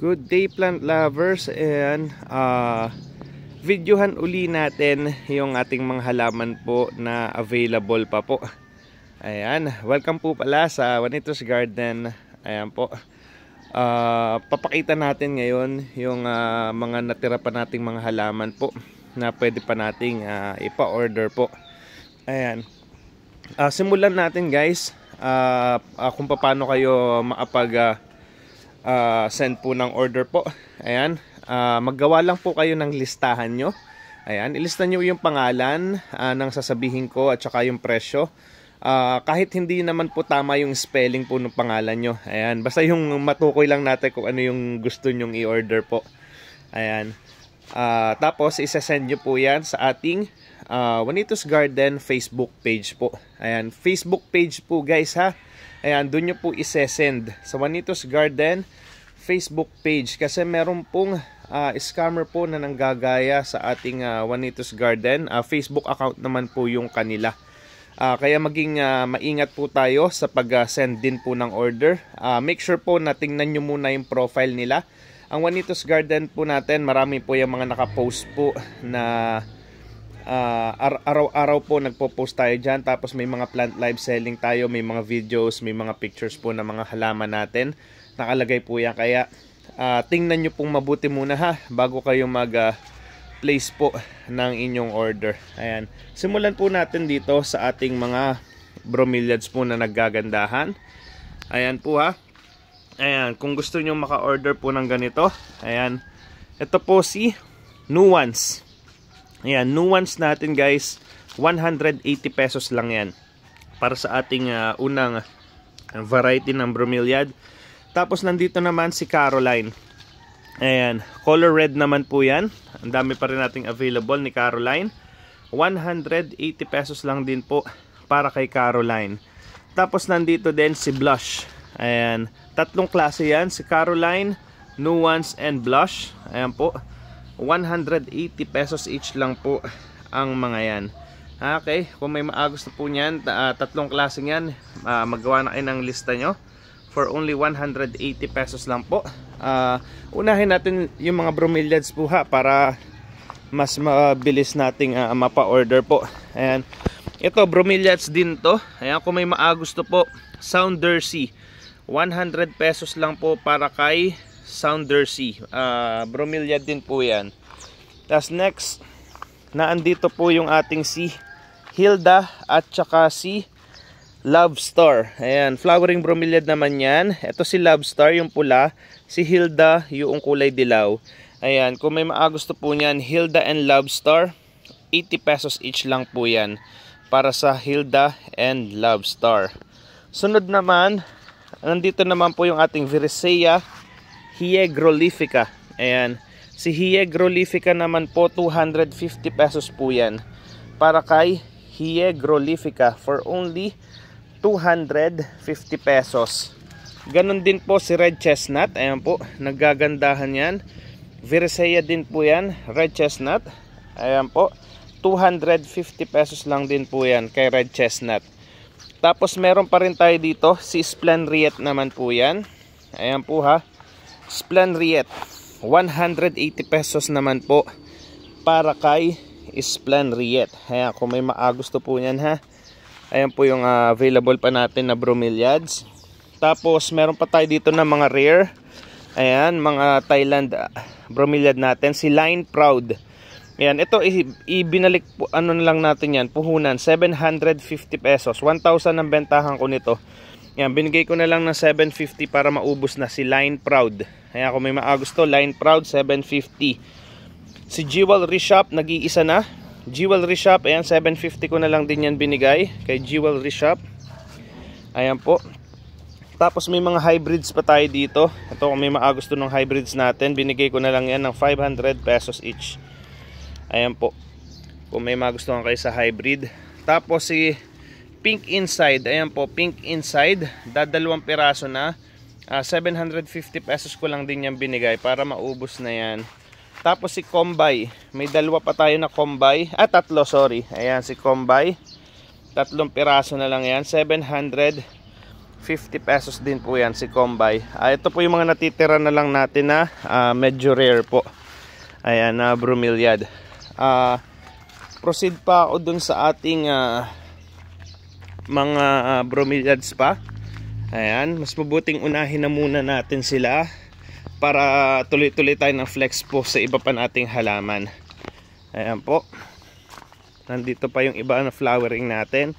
Good day plant lovers and uh, videohan uli natin yung ating mga halaman po na available pa po. Ayan, welcome po pala sa Juanitos Garden. Ayan po. Uh, papakita natin ngayon yung uh, mga natira pa nating mga halaman po na pwede pa nating uh, ipa-order po. Ayan. Uh, simulan natin guys uh, uh, kung paano kayo maapag uh, uh, send po ng order po. Ayan, uh, maggawa lang po kayo ng listahan nyo. Ayan, ilista nyo yung pangalan uh, ng sasabihin ko at saka yung presyo. Uh, kahit hindi naman po tama yung spelling po ng pangalan nyo. Ayan, basta yung matukoy lang natin kung ano yung gusto nyong i-order po. Ayan. Uh, tapos, isasend nyo po yan sa ating uh, Juanitos Garden Facebook page po. Ayan, Facebook page po guys ha. Ayan, doon nyo po isesend sa Juanitos Garden Facebook page. Kasi meron pong uh, scammer po na nanggagaya sa ating uh, Juanitos Garden. Uh, Facebook account naman po yung kanila. Uh, kaya maging uh, maingat po tayo sa pag-send din po ng order. Uh, make sure po na tingnan nyo muna yung profile nila. Ang Juanitos Garden po natin, marami po yung mga nakapost po na uh, ah, araw-araw po nagpo-post tayo dyan. Tapos may mga plant live selling tayo, may mga videos, may mga pictures po ng mga halaman natin. Nakalagay po yan. Kaya uh, tingnan nyo pong mabuti muna ha bago kayo mag uh, place po ng inyong order. Ayan. Simulan po natin dito sa ating mga bromeliads po na naggagandahan. Ayan po ha. Ayan, kung gusto niyo maka-order po ng ganito, ayan. Ito po si Nuance. Ayan, nuance natin guys, 180 pesos lang yan. Para sa ating uh, unang variety ng bromeliad. Tapos nandito naman si Caroline. Ayan, color red naman po yan. Ang dami pa rin nating available ni Caroline. 180 pesos lang din po para kay Caroline. Tapos nandito din si Blush. Ayan, tatlong klase yan. Si Caroline, Nuance, and Blush. Ayan po. 180 pesos each lang po ang mga yan okay kung may maagos na po nyan ah, tatlong klase yan uh, magawa na kayo ng lista nyo for only 180 pesos lang po uh, unahin natin yung mga bromeliads po ha para mas mabilis nating uh, mapa-order po ayan ito bromeliads din to ayan kung may maagos to po Sound Jersey 100 pesos lang po para kay Soundersea. Uh, ah, bromeliad din po yan. Tapos next, naandito po yung ating si Hilda at saka si Love Star. Ayan, flowering bromeliad naman yan. Ito si Love Star, yung pula. Si Hilda, yung kulay dilaw. Ayan, kung may maagusto po niyan, Hilda and Love Star, 80 pesos each lang po yan para sa Hilda and Love Star. Sunod naman, nandito naman po yung ating Virisea Hiegrolifica. Ayan. Si Hiegrolifica naman po 250 pesos po yan. Para kay Hiegrolifica for only 250 pesos. Ganon din po si Red Chestnut. Ayan po. Nagagandahan yan. Virisea din po yan. Red Chestnut. Ayan po. 250 pesos lang din po yan kay Red Chestnut. Tapos meron pa rin tayo dito si Splendriet naman po yan. Ayan po ha. Splenriet. 180 pesos naman po para kay Splenriet. Ayan, kung may maagusto ah, po niyan ha. Ayan po yung uh, available pa natin na bromeliads. Tapos, meron pa tayo dito na mga rare. Ayan, mga Thailand ah, bromeliad natin. Si Line Proud. Ayan, ito ibinalik po, ano na lang natin yan, puhunan, 750 pesos. 1,000 ang bentahan ko nito. Ayan, binigay ko na lang ng 750 para maubos na si Line Proud. Kaya kung may maagusto, Line Proud 750. Si Jewelry Shop, nag-iisa na. Jewelry Shop, ayan 750 ko na lang din yan binigay kay Jewelry Shop. Ayan po. Tapos may mga hybrids pa tayo dito. Ito kung may maagusto ng hybrids natin, binigay ko na lang yan ng 500 pesos each. Ayan po. Kung may magustuhan kayo sa hybrid. Tapos si Pink Inside. Ayan po, Pink Inside. Dadalawang piraso na. Uh, ah, 750 pesos ko lang din yan binigay para maubos na yan. Tapos si Combay, may dalawa pa tayo na Combay. Ah, tatlo, sorry. Ayan, si Combay. Tatlong piraso na lang yan. 750 pesos din po yan si Combay. Ah, ito po yung mga natitira na lang natin na ah, medyo rare po. Ayan, na ah, bromeliad. Ah, proceed pa ako dun sa ating ah, mga uh, bromeliads pa Ayan, mas mabuting unahin na muna natin sila para tuloy-tuloy tayo ng flex po sa iba pa nating halaman. Ayan po. Nandito pa yung iba na flowering natin.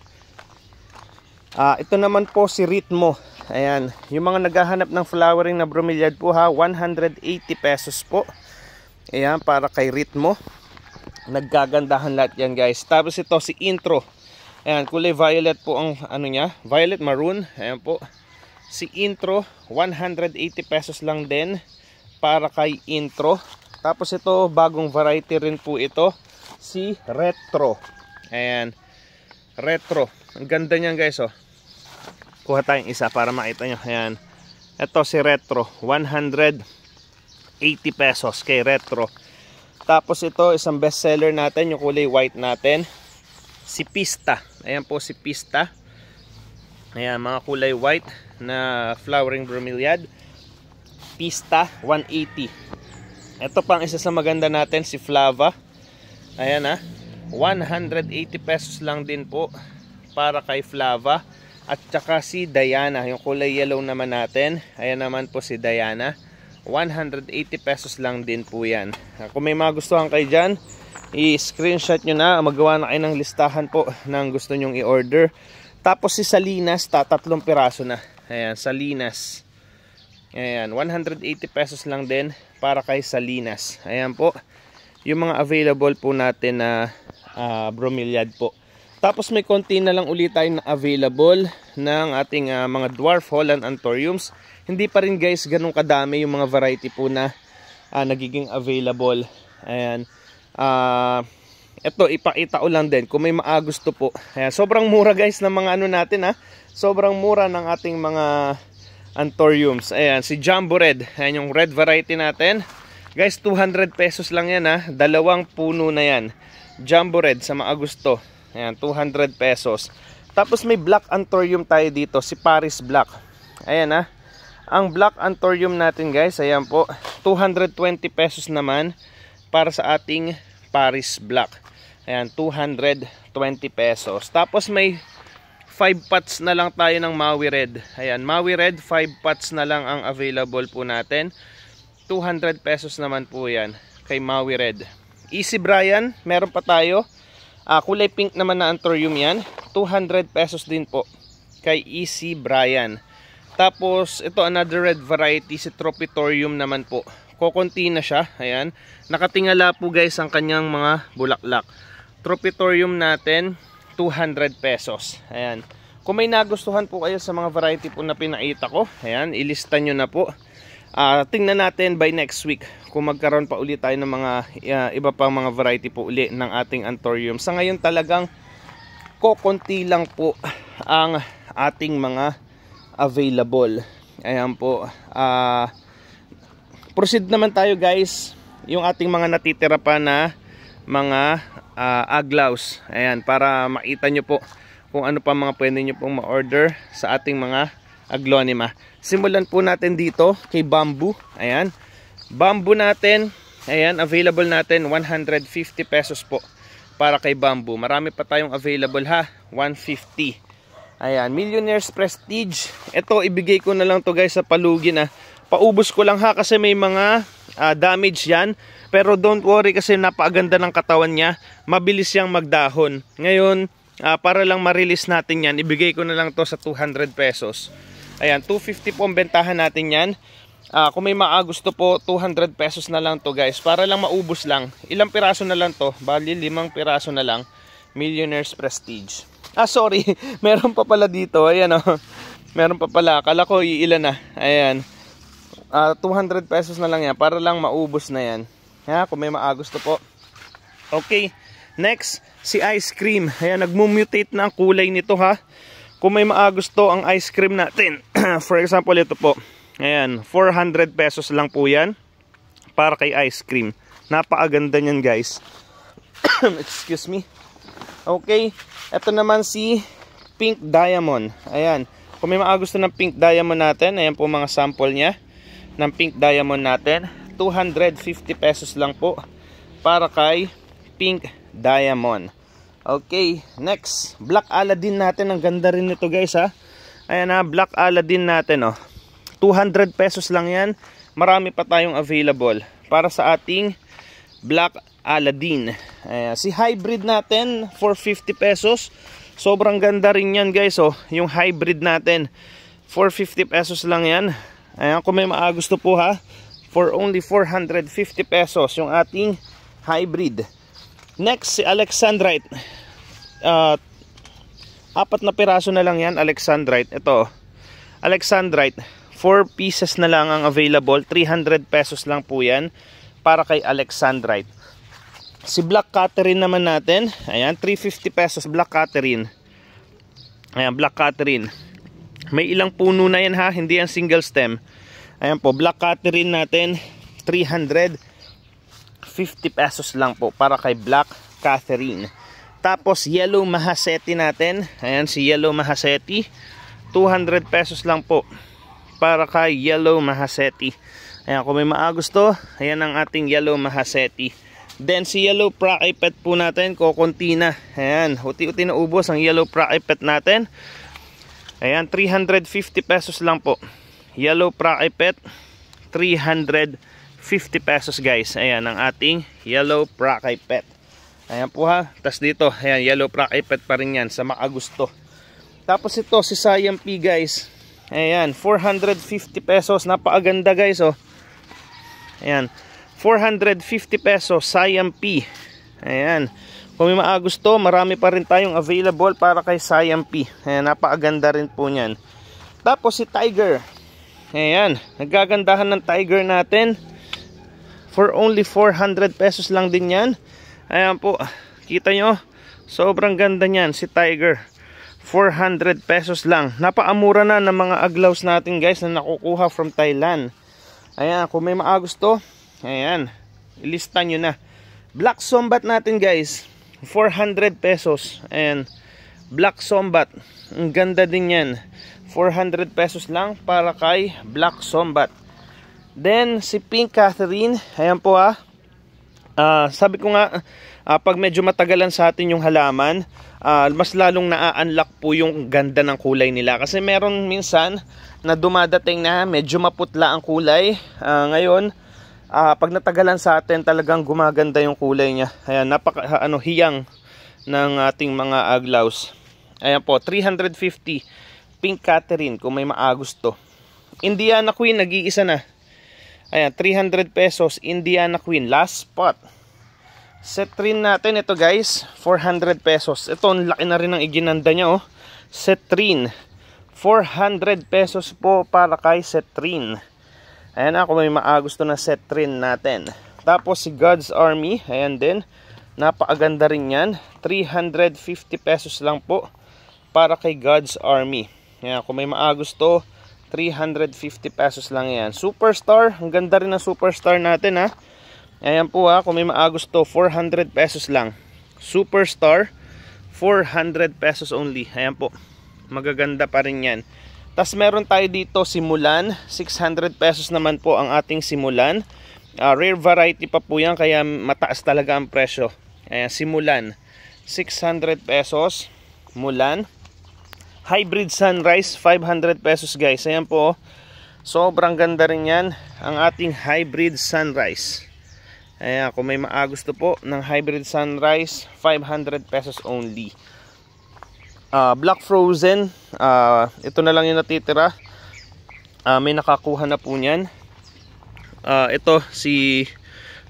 Ah, ito naman po si Ritmo. Ayan, yung mga naghahanap ng flowering na bromeliad po ha, 180 pesos po. Ayan, para kay Ritmo. Naggagandahan lahat yan guys. Tapos ito si Intro. Ayan, kulay violet po ang ano niya. Violet maroon. Ayan po. Si intro, 180 pesos lang din para kay intro. Tapos ito, bagong variety rin po ito. Si retro. Ayan. Retro. Ang ganda niyan guys oh. Kuha tayong isa para makita nyo. Ayan. Ito si retro. 180 pesos kay retro. Tapos ito, isang best seller natin. Yung kulay white natin. Si pista. Ayan po si pista. Ayan, mga kulay white na flowering bromeliad. Pista 180. Ito pang isa sa maganda natin si Flava. Ayan ha. Ah. 180 pesos lang din po para kay Flava. At saka si Diana, yung kulay yellow naman natin. Ayan naman po si Diana. 180 pesos lang din po yan. Ah, kung may mga magustuhan kayo dyan, i-screenshot nyo na. Magawa na kayo ng listahan po ng gusto nyong i-order. Tapos si Salinas, tatatlong piraso na. Ayan, Salinas. Ayan, 180 pesos lang din para kay Salinas. Ayan po, yung mga available po natin na uh, ah, bromeliad po. Tapos may konti na lang ulit tayo na available ng ating uh, mga dwarf Holland anthuriums. Hindi pa rin guys ganun kadami yung mga variety po na uh, nagiging available. Ayan. Uh, ito ipakita ko lang din kung may maagusto po. Ayan, sobrang mura guys ng mga ano natin ha sobrang mura ng ating mga anthuriums. Ayan, si Jumbo Red. Ayan yung red variety natin. Guys, 200 pesos lang yan ha. Dalawang puno na yan. Jumbo Red sa mga gusto. Ayan, 200 pesos. Tapos may black anthurium tayo dito. Si Paris Black. Ayan ha. Ang black anthurium natin guys, ayan po. 220 pesos naman para sa ating Paris Black. Ayan, 220 pesos. Tapos may 5 pots na lang tayo ng Maui Red. Ayan, Maui Red 5 pots na lang ang available po natin. 200 pesos naman po 'yan kay Maui Red. Easy Brian, meron pa tayo. Uh, kulay pink naman na anthurium 'yan. 200 pesos din po kay Easy Brian. Tapos ito another red variety si Tropitorium naman po. Kokonti na siya. Ayan. Nakatingala po guys ang kanyang mga bulaklak. Tropitorium natin 200 pesos. Ayan. Kung may nagustuhan po kayo sa mga variety po na pinakita ko, ayan, ilista nyo na po. Uh, tingnan natin by next week kung magkaroon pa ulit tayo ng mga uh, iba pang mga variety po uli ng ating anthurium. Sa ngayon talagang kokonti lang po ang ating mga available. Ayan po. Uh, proceed naman tayo guys yung ating mga natitira pa na mga uh, ah, aglaws. Ayan, para makita nyo po kung ano pa mga pwede nyo pong ma-order sa ating mga aglonema. Simulan po natin dito kay bamboo. Ayan. Bamboo natin, ayan, available natin 150 pesos po para kay bamboo. Marami pa tayong available ha, 150. Ayan, Millionaire's Prestige. Ito, ibigay ko na lang to guys sa palugi na. Paubos ko lang ha kasi may mga uh, damage yan. Pero don't worry kasi napaganda ng katawan niya. Mabilis siyang magdahon. Ngayon, uh, para lang ma-release natin yan, ibigay ko na lang to sa 200 pesos. Ayan, 250 po ang bentahan natin yan. Uh, kung may maagusto po, 200 pesos na lang to guys. Para lang maubos lang. Ilang piraso na lang to. Bali, limang piraso na lang. Millionaire's Prestige. Ah, sorry. Meron pa pala dito. Ayan o. Oh. Meron pa pala. Kala ko iilan na. Ayan. Uh, ah, 200 pesos na lang yan. Para lang maubos na yan. Ha, kung may maagusto po. Okay. Next, si ice cream. Ayan, nagmumutate na ang kulay nito ha. Kung may maagusto ang ice cream natin. For example, ito po. Ayan, 400 pesos lang po yan. Para kay ice cream. Napakaganda niyan guys. Excuse me. Okay, ito naman si pink diamond. Ayan, kung may maagusto ng pink diamond natin. Ayan po mga sample niya. Ng pink diamond natin 250 pesos lang po para kay Pink Diamond. Okay, next, Black Aladdin natin. Ang ganda rin nito guys ha. Ayan na, Black Aladdin natin oh. 200 pesos lang yan. Marami pa tayong available para sa ating Black Aladdin. Ayan. Si hybrid natin, 450 pesos. Sobrang ganda rin yan guys oh. Yung hybrid natin, 450 pesos lang yan. Ayan, kung may maagusto po ha for only 450 pesos yung ating hybrid. Next, si Alexandrite. Uh, apat na piraso na lang yan, Alexandrite. Ito, Alexandrite. 4 pieces na lang ang available. 300 pesos lang po yan para kay Alexandrite. Si Black Catherine naman natin. Ayan, 350 pesos Black Catherine. Ayan, Black Catherine. May ilang puno na yan ha, hindi yan single stem. Ayan po, black catherine natin, 350 pesos lang po para kay black catherine. Tapos yellow mahaseti natin, ayan si yellow mahaseti, 200 pesos lang po para kay yellow mahaseti. Ayan, kung may maagusto, ayan ang ating yellow mahaseti. Then si yellow prakipet po natin, kukunti na. Ayan, huti uti na ubos ang yellow prakipet natin. Ayan, 350 pesos lang po yellow prakipet 350 pesos guys ayan ang ating yellow prakipet ayan po ha tas dito ayan yellow prakipet pa rin yan sa makagusto tapos ito si Siam P guys ayan 450 pesos napakaganda guys oh ayan 450 pesos Siam P ayan kung may maagusto marami pa rin tayong available para kay Siam P ayan napakaganda rin po niyan tapos si Tiger Ayan, nagagandahan ng Tiger natin. For only 400 pesos lang din yan. Ayan po, kita nyo, sobrang ganda niyan si Tiger. 400 pesos lang. Napaamura na ng mga aglaws natin guys na nakukuha from Thailand. Ayan, kung may maagusto, ayan, ilista nyo na. Black sombat natin guys, 400 pesos. Ayan, black sombat. Ang ganda din yan. 400 pesos lang para kay Black Sombat. Then si Pink Catherine, ayan po ah. Uh, sabi ko nga uh, pag medyo matagalan sa atin yung halaman, uh, mas lalong naa-unlock po yung ganda ng kulay nila kasi meron minsan na dumadating na medyo maputla ang kulay. Uh, ngayon, uh, pag natagalan sa atin talagang gumaganda yung kulay niya. Ayan, napaka ano hiyang ng ating mga aglaws. Ayan po, 350 Pink Catherine kung may maagusto. Indiana Queen, nag-iisa na. Ayan, 300 pesos, Indiana Queen, last spot. Set rin natin ito guys, 400 pesos. Ito, ang laki na rin ng iginanda niya oh. Set rin, 400 pesos po para kay set rin. Ayan ah, na, may maagusto na set rin natin. Tapos si God's Army, ayan din. Napakaganda rin yan. 350 pesos lang po para kay God's Army. Yan, kung may maagos to, 350 pesos lang yan. Superstar, ang ganda rin ng superstar natin ha. Ayan po ha, kung may maagos to, 400 pesos lang. Superstar, 400 pesos only. Ayan po, magaganda pa rin yan. Tapos meron tayo dito simulan, 600 pesos naman po ang ating simulan. Uh, rare variety pa po yan, kaya mataas talaga ang presyo. Ayan, simulan. 600 pesos mulan hybrid sunrise 500 pesos guys ayan po oh. sobrang ganda rin yan ang ating hybrid sunrise ayan kung may maagusto po ng hybrid sunrise 500 pesos only uh, black frozen uh, ito na lang yung natitira uh, may nakakuha na po niyan uh, ito si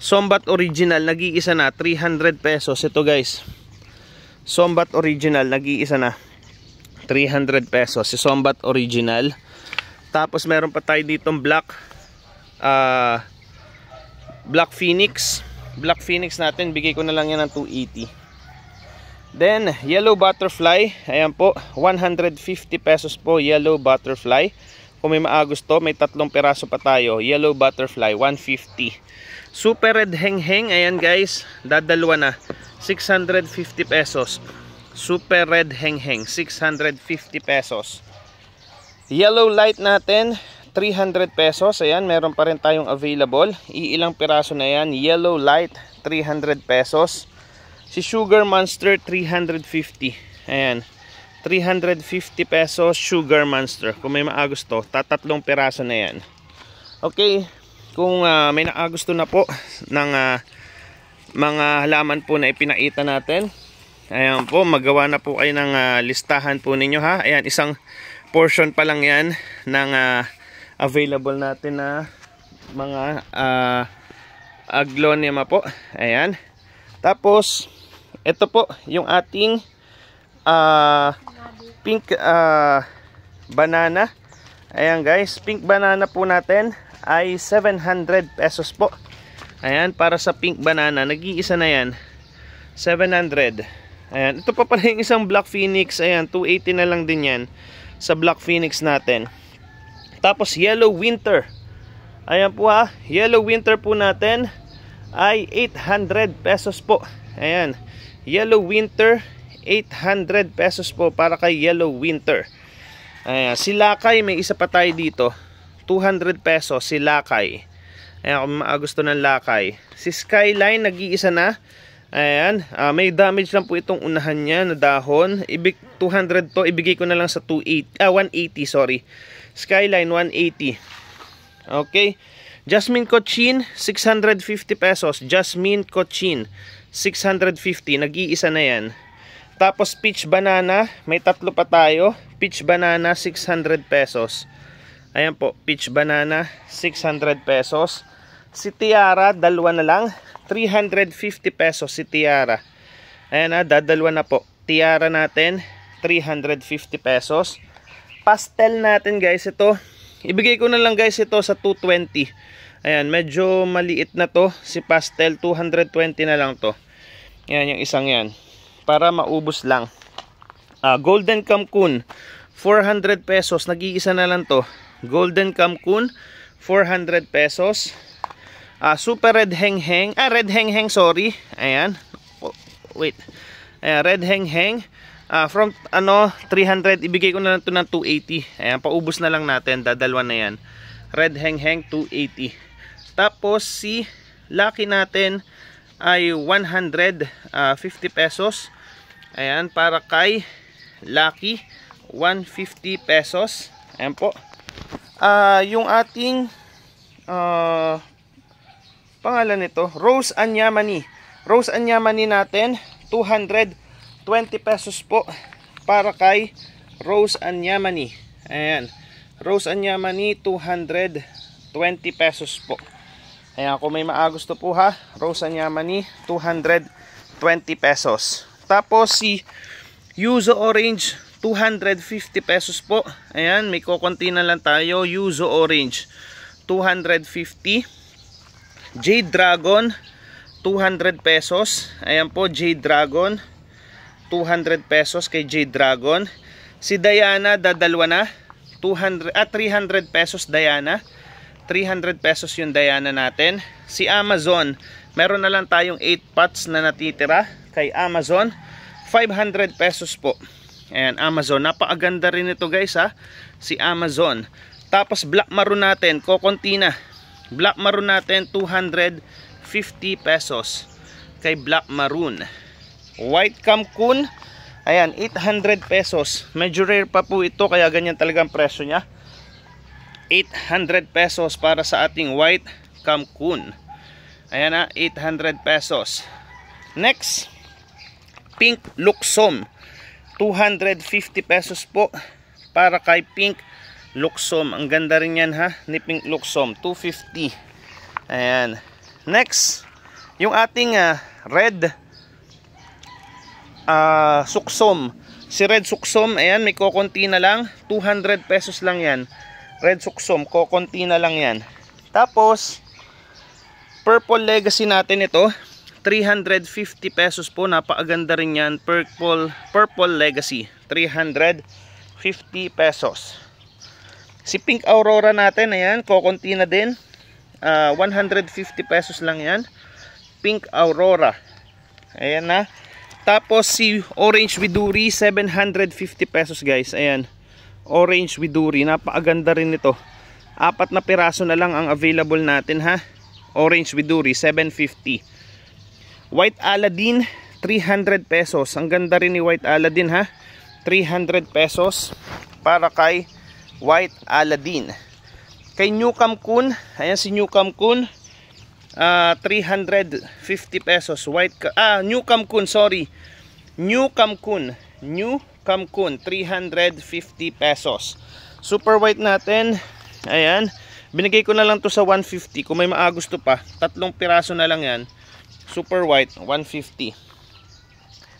Sombat original nag-iisa na 300 pesos ito guys Sombat original nag-iisa na 300 pesos. Si Sombat original. Tapos meron pa tayo ditong black uh, black phoenix. Black phoenix natin, bigay ko na lang yan ng 280. Then, yellow butterfly. Ayan po, 150 pesos po yellow butterfly. Kung may maagusto, may tatlong peraso pa tayo. Yellow butterfly, 150. Super red heng-heng. Ayan guys, dadalwa na. 650 pesos. Super Red Hengheng, 650 pesos. Yellow light natin, 300 pesos. Ayan, meron pa rin tayong available. Iilang piraso na yan. Yellow light, 300 pesos. Si Sugar Monster, 350. Ayan, 350 pesos Sugar Monster. Kung may maagusto, tatatlong piraso na yan. Okay, kung uh, may naagusto na po ng uh, mga halaman po na ipinaita natin, Ayan po, magawa na po kayo ng uh, listahan po ninyo ha. Ayan, isang portion pa lang yan ng uh, available natin na mga uh, aglonema po. Ayan. Tapos, ito po yung ating uh, pink uh, banana. Ayan guys, pink banana po natin ay 700 pesos po. Ayan, para sa pink banana, nag-iisa na yan. 700. Ayan, ito pa pala yung isang Black Phoenix. Ayan, 280 na lang din yan sa Black Phoenix natin. Tapos Yellow Winter. Ayan po ha, Yellow Winter po natin ay 800 pesos po. Ayan, Yellow Winter 800 pesos po para kay Yellow Winter. Ayan, si Lakay may isa pa tayo dito. 200 pesos si Lakay. Ayan, kung gusto ng Lakay. Si Skyline nag-iisa na Ayan, uh, may damage lang po itong unahan niya na dahon. Ibig 200 to, ibigay ko na lang sa 28, ah, 180, sorry. Skyline 180. Okay. Jasmine Cochin, 650 pesos. Jasmine Cochin, 650. Nag-iisa na yan. Tapos peach banana, may tatlo pa tayo. Peach banana, 600 pesos. Ayan po, peach banana, 600 pesos. Si Tiara, dalawa na lang. 350 pesos si Tiara. Ayan na, ah, dadalwa na po. Tiara natin, 350 pesos. Pastel natin guys, ito. Ibigay ko na lang guys ito sa 220. Ayan, medyo maliit na to. Si pastel, 220 na lang to. Ayan, yung isang yan. Para maubos lang. Uh, golden Cancun, 400 pesos. Nag-iisa na lang to. Golden Cancun, 400 pesos uh, super red hengheng, -heng. ah red hengheng -heng, sorry. Ayan. Oh, wait. Ayan, red hengheng. -heng. Uh, from ano 300 ibigay ko na lang to ng 280. Ayan, paubos na lang natin dadalwa na 'yan. Red hengheng -heng, 280. Tapos si Lucky natin ay 150 ah, pesos. Ayan, para kay Lucky 150 pesos. Ayan po. Uh, yung ating uh, pangalan nito, Rose Anyamani. Rose Anyamani natin, 220 pesos po para kay Rose Anyamani. Ayan. Rose Anyamani, 220 pesos po. Ayan, kung may maagusto po ha, Rose Anyamani, 220 pesos. Tapos si Yuzo Orange, 250 pesos po. Ayan, may kukunti na lang tayo. Yuzo Orange, 250 Jade Dragon 200 pesos ayan po Jade Dragon 200 pesos kay Jade Dragon si Diana dadalwa na 200 ah, 300 pesos Diana 300 pesos yung Diana natin si Amazon meron na lang tayong 8 pots na natitira kay Amazon 500 pesos po Ayan, Amazon. Napakaganda rin ito guys ha. Si Amazon. Tapos Black Maroon natin, Cocontina. Black Maroon natin 250 pesos kay Black Maroon. White camcoon, ayan 800 pesos. Medyo rare pa po ito kaya ganyan talaga ang presyo niya. 800 pesos para sa ating White camcoon. Ayan na 800 pesos. Next Pink Luxom 250 pesos po para kay Pink Luxom. Ang ganda rin yan ha. Nipping Luxom. 250. Ayan. Next, yung ating uh, red uh, ah, suksom. Si red suksom, ayan, may kokonti na lang. 200 pesos lang yan. Red suksom, kokonti na lang yan. Tapos, purple legacy natin ito. 350 pesos po napakaganda rin yan purple, purple legacy 350 pesos Si Pink Aurora natin, ayan, kokonti na din. Uh, ah, 150 pesos lang yan. Pink Aurora. Ayan na. Tapos si Orange Widuri, 750 pesos guys. Ayan. Orange Widuri. Napakaganda rin ito. Apat na piraso na lang ang available natin ha. Orange Widuri, 750. White Aladdin, 300 pesos. Ang ganda rin ni White Aladdin ha. 300 pesos para kay White Aladdin. Kay Newcam Kun, ayan si Newcam Kun, uh, ah, 350 pesos. White, ah, Newcam Kun, sorry. Newcam Kun, Newcam Kun, 350 pesos. Super white natin, ayan, binigay ko na lang to sa 150. Kung may maagusto pa, tatlong piraso na lang yan. Super white, 150.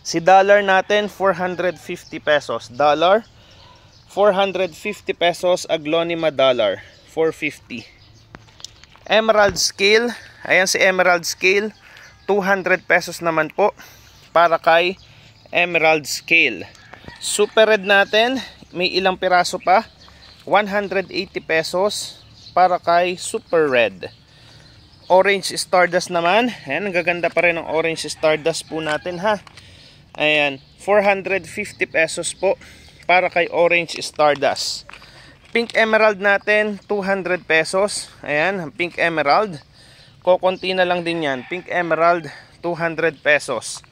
Si dollar natin, 450 pesos. Dollar, 450. 450 pesos aglonema dollar 450 emerald scale ayan si emerald scale 200 pesos naman po para kay emerald scale super red natin may ilang piraso pa 180 pesos para kay super red orange stardust naman ayan ang gaganda pa rin ng orange stardust po natin ha ayan 450 pesos po para kay Orange Stardust. Pink Emerald natin, 200 pesos. Ayan, Pink Emerald. Kokonti na lang din yan. Pink Emerald, 200 pesos.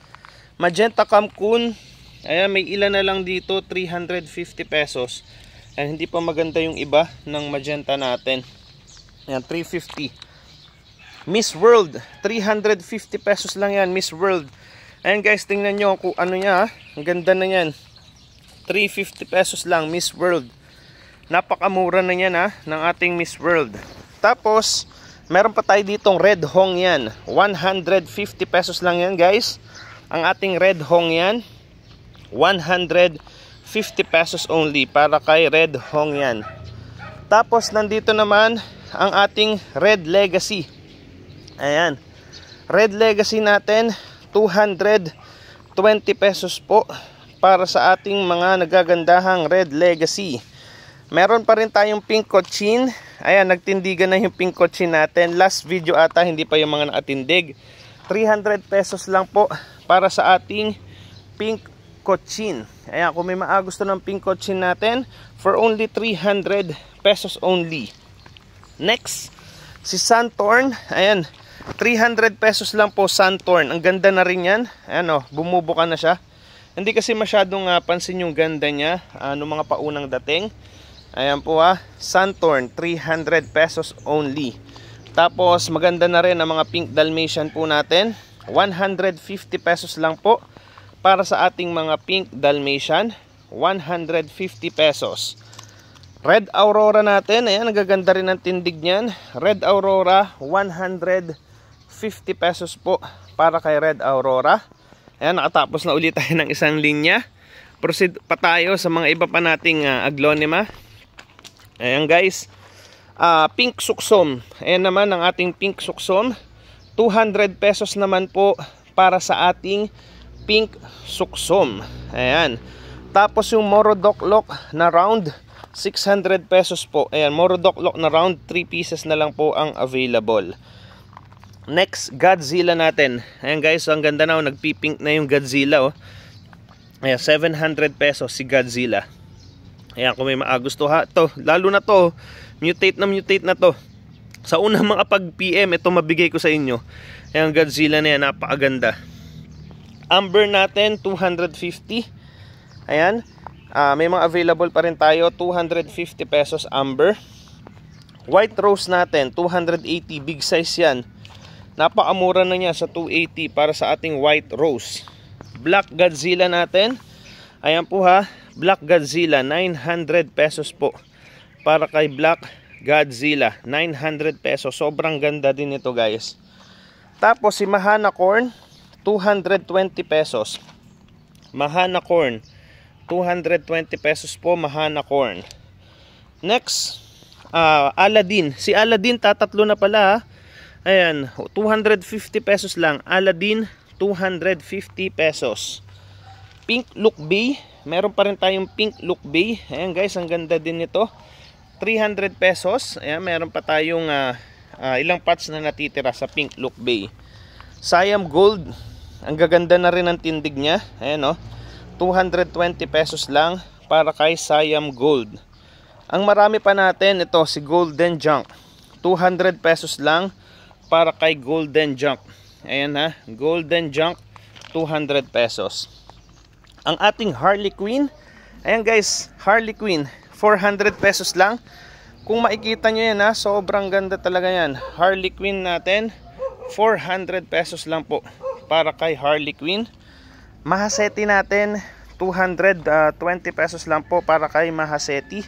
Magenta Cancun, ayan, may ilan na lang dito, 350 pesos. Ayan, hindi pa maganda yung iba ng magenta natin. Ayan, 350. Miss World, 350 pesos lang yan, Miss World. Ayan guys, tingnan nyo kung ano niya. Ah. Ang ganda na yan. 350 pesos lang Miss World. Napakamura na niyan ha ng ating Miss World. Tapos meron pa tayo ditong Red Hong yan. 150 pesos lang yan guys. Ang ating Red Hong yan. 150 pesos only para kay Red Hong yan. Tapos nandito naman ang ating Red Legacy. Ayan. Red Legacy natin 220 pesos po para sa ating mga nagagandahang Red Legacy. Meron pa rin tayong pink cochin. Ayan, nagtindigan na yung pink cochin natin. Last video ata, hindi pa yung mga nakatindig. 300 pesos lang po para sa ating pink cochin. Ayan, kung may maagusto ng pink cochin natin, for only 300 pesos only. Next, si Santorn. Ayan, 300 pesos lang po Santorn. Ang ganda na rin yan. Ayan o, oh, bumubuka na siya. Hindi kasi masyadong uh, pansin yung ganda niya uh, ah, ng mga paunang dating. Ayan po ha, Santorn, 300 pesos only. Tapos maganda na rin ang mga pink Dalmatian po natin. 150 pesos lang po para sa ating mga pink Dalmatian. 150 pesos. Red Aurora natin, ayan, nagaganda rin ang tindig niyan. Red Aurora, 150 pesos po para kay Red Aurora. Ayan, nakatapos na ulit tayo ng isang linya. Proceed pa tayo sa mga iba pa nating uh, aglonema. Ayan guys, uh, pink suksom. Ayan naman ang ating pink suksom. 200 pesos naman po para sa ating pink suksom. Ayan. Tapos yung morodoklok na round, 600 pesos po. Ayan, morodoklok na round, 3 pieces na lang po ang available next Godzilla natin. Ayan guys, so ang ganda na oh, nagpipink na yung Godzilla oh. Ayan, 700 pesos si Godzilla. Ayan, kung may maagusto ha. To, lalo na to, mutate na mutate na to. Sa unang mga pag PM, ito mabigay ko sa inyo. Ayan, Godzilla na yan, napakaganda. Amber natin, 250. Ayan, uh, may mga available pa rin tayo, 250 pesos amber. White rose natin, 280, big size yan. Napakamura na niya sa 280 para sa ating white rose. Black Godzilla natin. Ayan po ha, Black Godzilla 900 pesos po. Para kay Black Godzilla 900 pesos. Sobrang ganda din ito guys. Tapos si Mahana Corn 220 pesos. Mahana Corn 220 pesos po Mahana Corn. Next, uh, Aladdin. Si Aladdin tatatlo na pala ha. Ayan, 250 pesos lang. Aladdin, 250 pesos. Pink Look Bay, meron pa rin tayong Pink Look Bay. Ayan guys, ang ganda din nito. 300 pesos. Ayan, meron pa tayong uh, uh, ilang parts na natitira sa Pink Look Bay. Siam Gold, ang gaganda na rin ang tindig niya. Ayan o, oh, 220 pesos lang para kay Siam Gold. Ang marami pa natin, ito si Golden Junk. 200 pesos lang para kay Golden Junk. Ayan ha, Golden Junk 200 pesos. Ang ating Harley Quinn, ayan guys, Harley Quinn 400 pesos lang. Kung makikita niyo yan ha, sobrang ganda talaga yan. Harley Quinn natin, 400 pesos lang po para kay Harley Quinn. Mahaseti natin, 220 ah, pesos lang po para kay Mahaseti.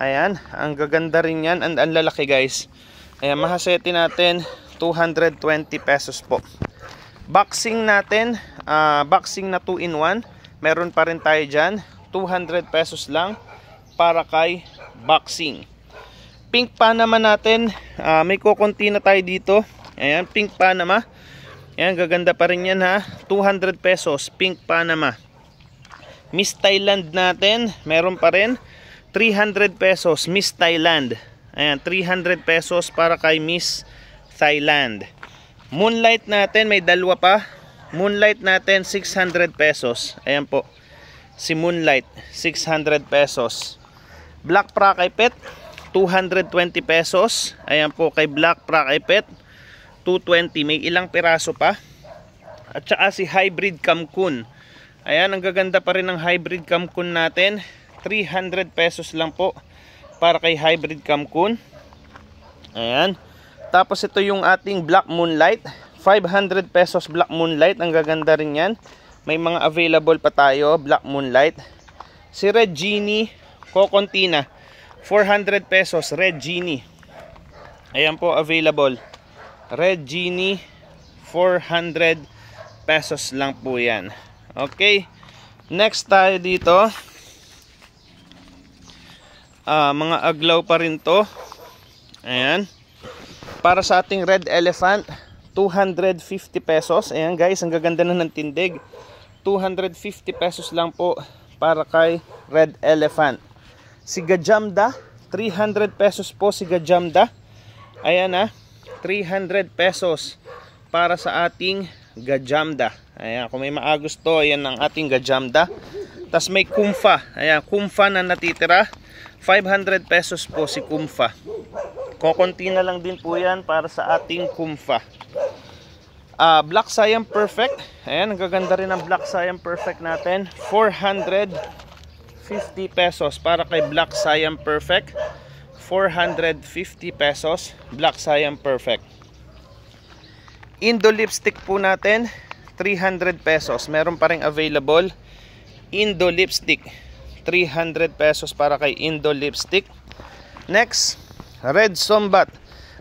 Ayan, ang gaganda rin yan. ang lalaki guys. Ayan, mahaseti natin, 220 pesos po. Boxing natin, uh, boxing na 2 in 1, meron pa rin tayo dyan, 200 pesos lang para kay boxing. Pink Panama natin, uh, may kukunti na tayo dito. Ayan, Pink Panama. Ayan, gaganda pa rin yan ha. 200 pesos, Pink Panama. Miss Thailand natin, meron pa rin. 300 pesos, Miss Thailand. Ayan, 300 pesos para kay Miss Thailand. Moonlight natin, may dalawa pa. Moonlight natin, 600 pesos. Ayan po. Si Moonlight, 600 pesos. Black Prakipet, 220 pesos. Ayan po, kay Black Prakipet, 220. May ilang piraso pa. At saka si Hybrid Kamkun. Ayan, ang gaganda pa rin ng Hybrid Kamkun natin. 300 pesos lang po para kay Hybrid Cancun. Ayan. Tapos ito yung ating black moonlight. 500 pesos black moonlight. Ang gaganda rin yan. May mga available pa tayo. Black moonlight. Si Red Genie Cocontina. 400 pesos. Red Genie. Ayan po available. Red Genie. 400 pesos lang po yan. Okay. Next tayo dito. Uh, mga aglaw pa rin to. Ayan para sa ating red elephant 250 pesos ayan guys ang gaganda na ng tindig 250 pesos lang po para kay red elephant si gajamda 300 pesos po si gajamda ayan ah 300 pesos para sa ating gajamda ayan kung may maagusto to ayan ang ating gajamda tas may kumfa ayan kumfa na natitira 500 pesos po si kumfa. Kokonti na lang din po yan para sa ating kumfa. Uh, Black Siam Perfect. Ayan, ang gaganda rin ang Black Siam Perfect natin. 450 pesos para kay Black Siam Perfect. 450 pesos. Black Siam Perfect. Indo Lipstick po natin. 300 pesos. Meron pa ring available Indo Lipstick. 300 pesos para kay Indo Lipstick. Next, Red Sombat.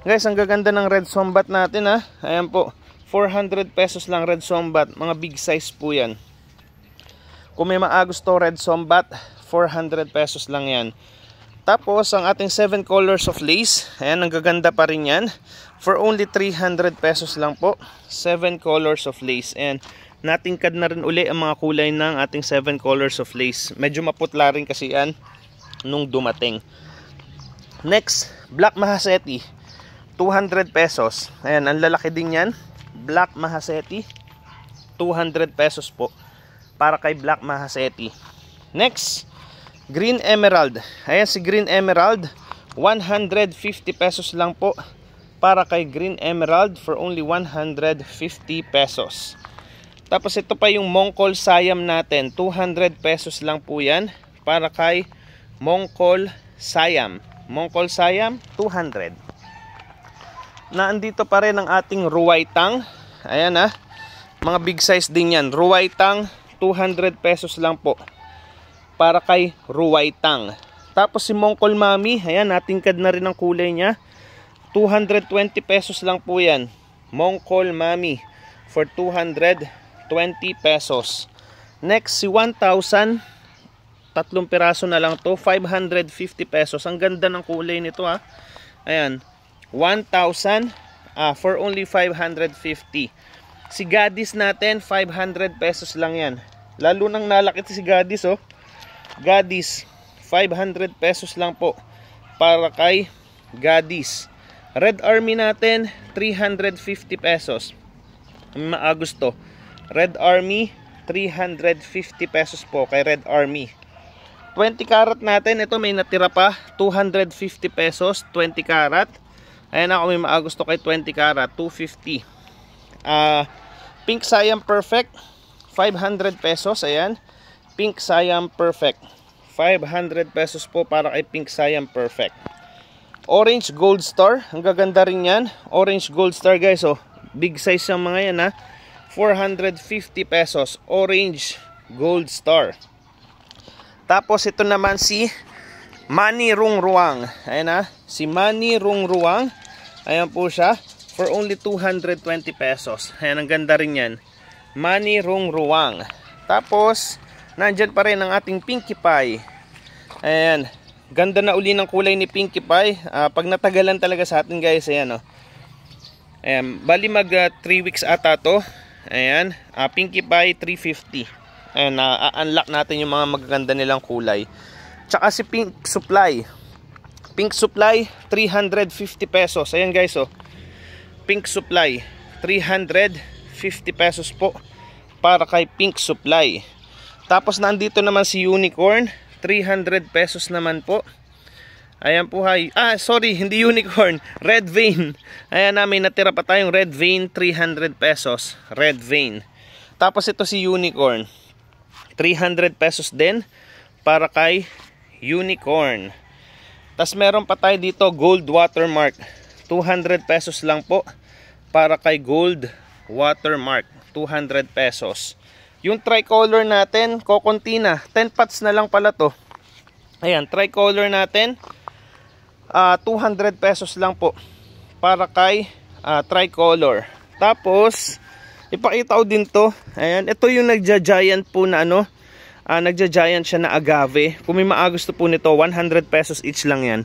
Guys, ang gaganda ng Red Sombat natin ha. Ah. Ayan po, 400 pesos lang Red Sombat. Mga big size po yan. Kung may maagusto Red Sombat, 400 pesos lang yan. Tapos, ang ating 7 colors of lace. Ayan, ang gaganda pa rin yan. For only 300 pesos lang po. 7 colors of lace. And natingkad na rin uli ang mga kulay ng ating 7 colors of lace. Medyo maputla rin kasi yan nung dumating. Next, Black Mahaseti. 200 pesos. Ayan, ang lalaki din yan. Black Mahaseti. 200 pesos po para kay Black Mahaseti. Next, Green Emerald. Ayan si Green Emerald. 150 pesos lang po para kay Green Emerald for only 150 pesos. Tapos ito pa yung Mongkol Sayam natin. 200 pesos lang po yan para kay Mongkol Sayam. Mongkol Sayam, 200. Naandito pa rin ang ating Ruwaitang. Ayan ah. Mga big size din yan. Ruwaitang, 200 pesos lang po. Para kay Ruwaitang. Tapos si Mongkol Mami, ayan, natingkad na rin ang kulay niya. 220 pesos lang po yan. Mongkol Mami for 200 20 pesos. Next, si 1,000. Tatlong piraso na lang to. 550 pesos. Ang ganda ng kulay nito ha. Ah. Ayan. 1,000 ah, for only 550. Si Gadis natin, 500 pesos lang yan. Lalo nang nalakit si Gadis oh. Gadis, 500 pesos lang po para kay Gadis. Red Army natin, 350 pesos. Maagusto. Ah, Red Army, 350 pesos po kay Red Army. 20 karat natin, ito may natira pa, 250 pesos, 20 karat. Ayan ako may maagusto kay 20 karat, 250. Uh, ah, Pink Siam Perfect, 500 pesos, ayan. Pink Siam Perfect, 500 pesos po para kay Pink Siam Perfect. Orange Gold Star, ang gaganda rin yan. Orange Gold Star guys, oh. Big size ng mga yan ha. 450 pesos orange gold star tapos ito naman si Manny Rungruang ayan na ah, si Manny Rungruang ayan po siya for only 220 pesos ayan ang ganda rin yan Manny Rungruang tapos nandyan pa rin ang ating Pinkie Pie ayan ganda na uli ng kulay ni Pinkie Pie uh, pag natagalan talaga sa atin guys ayan o oh. ayan bali mag 3 uh, ah, weeks ata to Ayan, uh, Pinkie Pie 350. Ayan, na-unlock uh, natin yung mga magaganda nilang kulay. Tsaka si Pink Supply. Pink Supply, 350 pesos. Ayan guys, oh. Pink Supply, 350 pesos po para kay Pink Supply. Tapos nandito naman si Unicorn, 300 pesos naman po. Ayan po hay. Ah, sorry, hindi unicorn. Red vein. Ayan namin, natira pa tayong red vein, 300 pesos. Red vein. Tapos ito si unicorn. 300 pesos din para kay unicorn. Tapos meron pa tayo dito gold watermark. 200 pesos lang po para kay gold watermark. 200 pesos. Yung tricolor natin, kokontina. 10 pots na lang pala to. Ayan, tricolor natin uh, ah, 200 pesos lang po para kay uh, tricolor tapos ipakita ko din to ayan ito yung nagja giant po na ano uh, ah, nagja giant siya na agave kung may maagusto po nito 100 pesos each lang yan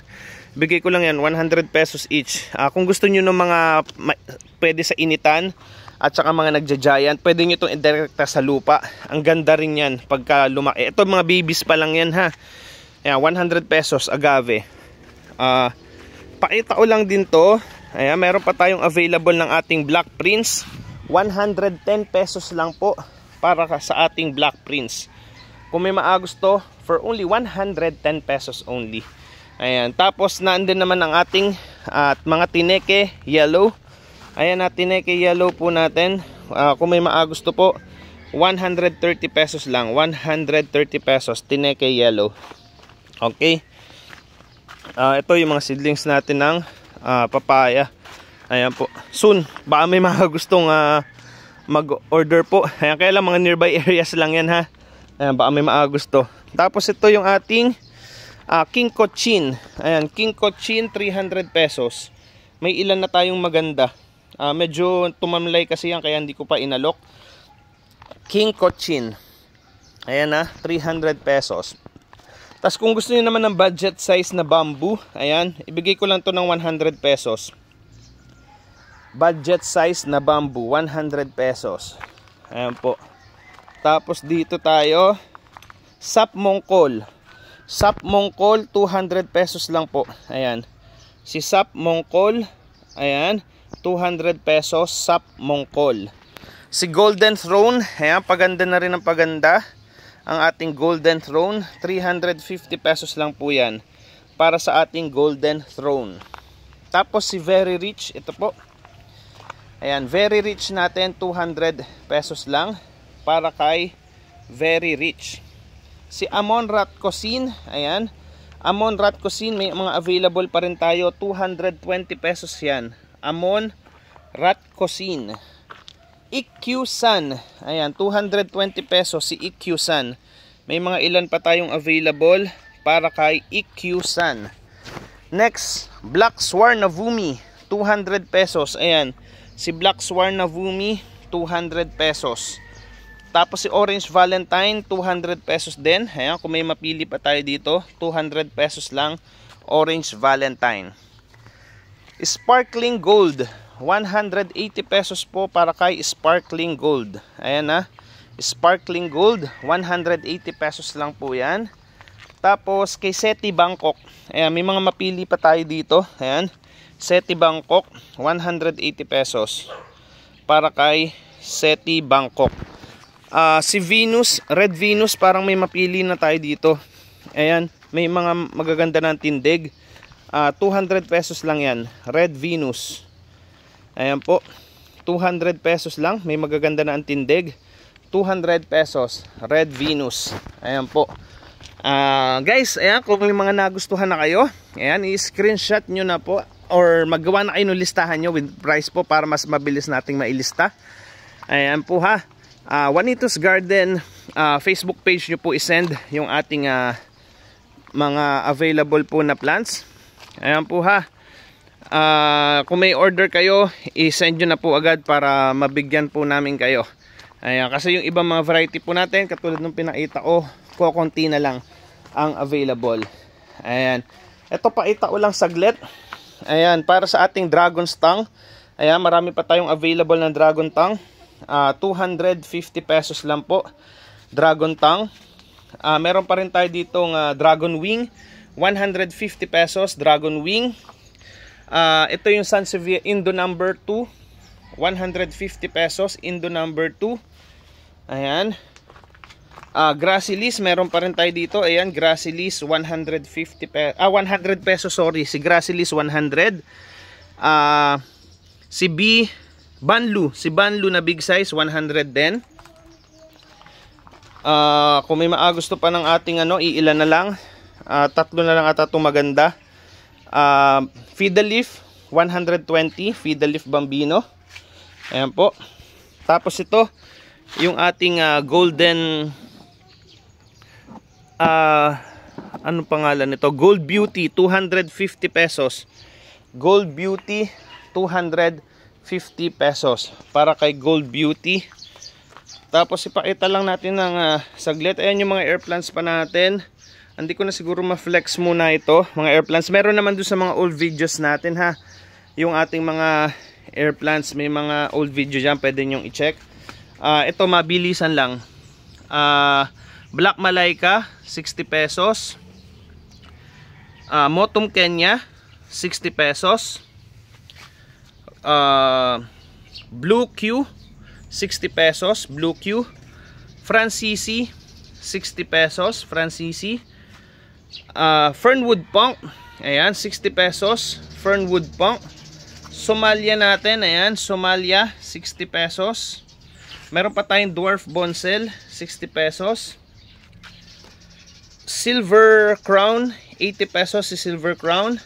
bigay ko lang yan 100 pesos each uh, kung gusto niyo ng mga ma pwede sa initan at saka mga nagja giant pwede niyo itong indirekta sa lupa ang ganda rin yan pagka lumaki ito mga babies pa lang yan ha ayan, 100 pesos agave Uh, pakita ko lang din to. Ayan, meron pa tayong available ng ating Black Prince. 110 pesos lang po para sa ating Black Prince. Kung may maagusto, for only 110 pesos only. Ayan, tapos naandun naman ang ating at uh, mga tineke yellow. Ayan na tineke yellow po natin. Uh, kung may maagusto po, 130 pesos lang. 130 pesos tineke yellow. Okay uh, ito yung mga seedlings natin ng uh, papaya ayan po soon baka may mga gustong uh, ah, mag order po ayan kaya lang mga nearby areas lang yan ha ayan baka may mga gusto tapos ito yung ating uh, king cochin ayan king cochin 300 pesos may ilan na tayong maganda uh, medyo tumamlay kasi yan kaya hindi ko pa inalok king cochin ayan ha 300 pesos tapos kung gusto niyo naman ng budget size na bamboo, ayan, ibigay ko lang to ng 100 pesos. Budget size na bamboo, 100 pesos. Ayan po. Tapos dito tayo, sap mongkol. Sap mongkol, 200 pesos lang po. Ayan. Si sap mongkol, ayan, 200 pesos, sap mongkol. Si golden throne, ayan, paganda na rin ang paganda ang ating golden throne. 350 pesos lang po yan para sa ating golden throne. Tapos si Very Rich, ito po. Ayan, Very Rich natin 200 pesos lang para kay Very Rich. Si Amon Rat Cuisine, ayan. Amon Rat Cuisine, may mga available pa rin tayo. 220 pesos yan. Amon Rat Cuisine. EQ Sun. Ayan, 220 pesos si EQ May mga ilan pa tayong available para kay EQ Next, Black Swarnavumi, 200 pesos. Ayan, si Black Swarnavumi, 200 pesos. Tapos si Orange Valentine, 200 pesos din. Ayan, kung may mapili pa tayo dito, 200 pesos lang Orange Valentine. Sparkling Gold, 180 pesos po para kay Sparkling Gold. Ayan na. Ah. Sparkling Gold, 180 pesos lang po yan. Tapos kay Seti Bangkok. Ayan, may mga mapili pa tayo dito. Ayan. Seti Bangkok, 180 pesos. Para kay Seti Bangkok. Uh, si Venus, Red Venus, parang may mapili na tayo dito. Ayan, may mga magaganda ng tindig. Uh, ah, 200 pesos lang yan. Red Venus. Ayan po. 200 pesos lang. May magaganda na ang tindig. 200 pesos. Red Venus. Ayan po. Uh, guys, ayan, kung may mga nagustuhan na kayo, ayan, i-screenshot nyo na po or magawa na kayo ng listahan nyo with price po para mas mabilis nating mailista. Ayan po ha. Uh, Juanitos Garden uh, Facebook page nyo po isend yung ating uh, mga available po na plants. Ayan po ha uh, kung may order kayo i-send nyo na po agad para mabigyan po namin kayo Ayan, kasi yung ibang mga variety po natin katulad nung pinakita ko kukunti na lang ang available ayan ito pa itao lang saglit ayan para sa ating dragon's tongue ayan marami pa tayong available ng dragon tongue uh, 250 pesos lang po dragon tongue uh, ah, meron pa rin tayo ditong uh, dragon wing 150 pesos dragon wing Uh, ito yung Sansevieria Indo number 2. 150 pesos Indo number 2. Ayan. Uh, Gracilis, meron pa rin tayo dito. Ayan, Gracilis 150 pe ah 100 pesos, sorry. Si Gracilis 100. Uh, ah, si B Banlu, si Banlu na big size 100 din. Uh, kung may maagusto pa ng ating ano, iilan na lang. Uh, tatlo na lang ata itong maganda uh, um, fiddle leaf 120 fiddle leaf bambino ayan po tapos ito yung ating uh, golden uh, ano pangalan nito gold beauty 250 pesos gold beauty 250 pesos para kay gold beauty tapos ipakita lang natin ng uh, saglit ayan yung mga air plants pa natin hindi ko na siguro ma-flex muna ito, mga air plants. Meron naman doon sa mga old videos natin ha. Yung ating mga air plants, may mga old video diyan, pwede nyong i-check. Uh, ito, mabilisan lang. Uh, Black Malaika, 60 pesos. Uh, Motum Kenya, 60 pesos. Uh, Blue Q, 60 pesos. Blue Q. Francisi, 60 pesos. Francisi uh, Fernwood Punk ayan 60 pesos Fernwood Punk Somalia natin ayan Somalia 60 pesos meron pa tayong Dwarf Bonsel 60 pesos Silver Crown 80 pesos si Silver Crown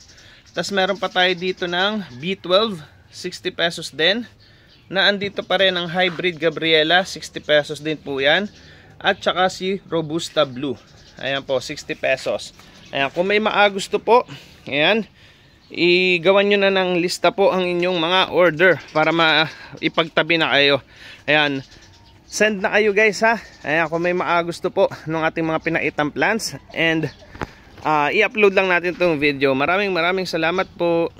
tapos meron pa tayo dito ng B12 60 pesos din na andito pa rin ang hybrid Gabriela 60 pesos din po yan at saka si Robusta Blue Ayan po, 60 pesos. Ayan, kung may maagusto po, ayan, igawan nyo na ng lista po ang inyong mga order para maipagtabi na kayo. Ayan, send na kayo guys ha. Ayan, kung may maagusto po ng ating mga pinaitang plants and uh, i-upload lang natin itong video. Maraming maraming salamat po.